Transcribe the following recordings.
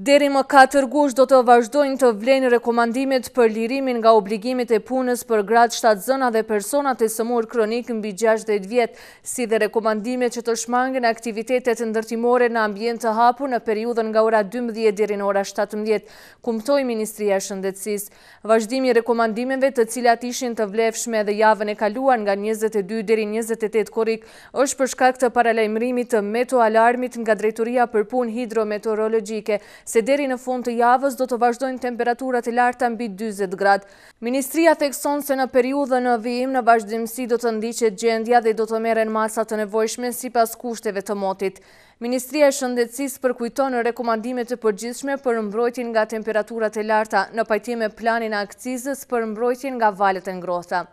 Deri më 4 gush do të vazhdojnë të vlenë rekomandimet për lirimin nga obligimit e punës për gratë shtatë zëna dhe personat e sëmur kronik në 60 16 vjetë, si dhe rekomandimet që të shmangën aktivitetet ndërtimore në ambjent të hapu në periudën nga ora 12 dhe në ora 17, kumtoj Ministria Shëndetsis. Vazhdimi rekomandimeve të cilat ishin të vlefshme dhe javën e kaluan nga 22 dhe 28 korik është për shkak të paralajmrimit të meto-alarmit nga Drejturia për pun hidrometeorologike, se deri në fund të javës do të vazhdojnë temperaturat e larta mbi 20 grad. Ministria thekson se në periudhë në vijim në vazhdimësi do të ndiqet gjendja dhe do të meren masat të nevojshme si pas kushteve të motit. Ministria e shëndetsis përkujton në rekomandimet të përgjithshme për mbrojtin nga temperaturat e larta në pajtime planin akcizës për mbrojtin nga valet e ngrota.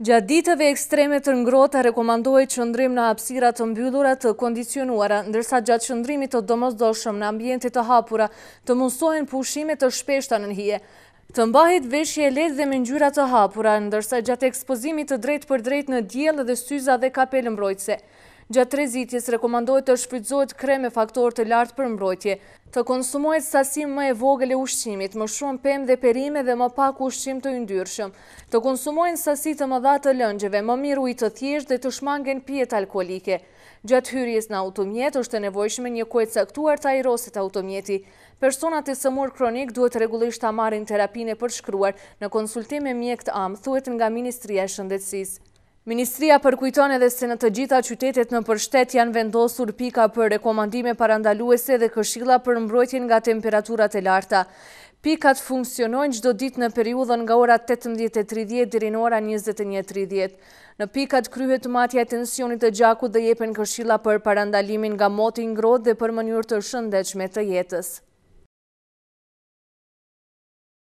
Gjatë ditëve ekstreme të ngrota rekomandohet qëndrim në hapsirat të mbyllurat të kondicionuara, ndërsa gjatë qëndrimit të domozdoshëm në ambjentit të hapura të mundsojnë pushimet të shpeshta në nëhije. Të mbahit veshje ledhë dhe mëngjyrat të hapura, ndërsa gjatë ekspozimit të drejt për drejt në djelë dhe syza dhe kapelë mbrojtse. Gjatë rezitjes rekomandojt të shfrydzojt kreme faktor të lartë për mbrojtje, të konsumojt sasim më e vogële ushqimit, më shumë pëm dhe perime dhe më pak ushqim të ndyrshëm, të konsumojnë sasit të më dhatë të lëngjeve, më miru i të thjesht dhe të shmangen pjet alkoholike. Gjatë hyrjes në automjet është të nevojshme një kujtë saktuar të aeroset automjeti. Personat e sëmur kronik duhet regullisht të amarin terapine për shkruar në konsultime mjek të amë, thuet nga Ministria Shëndetsis. Ministria përkujton edhe se në të gjitha qytetet në përshtet janë vendosur pika për rekomandime parandaluese dhe këshilla për mbrojtjen nga temperaturat e larta. Pikat funksionojnë gjdo dit në periudhën nga ora 18.30 dhe në ora 21.30. Në pikat kryhet matja e tensionit e gjakut dhe jepen këshilla për parandalimin nga motin ngrot dhe për mënyrë të shëndechme të jetës.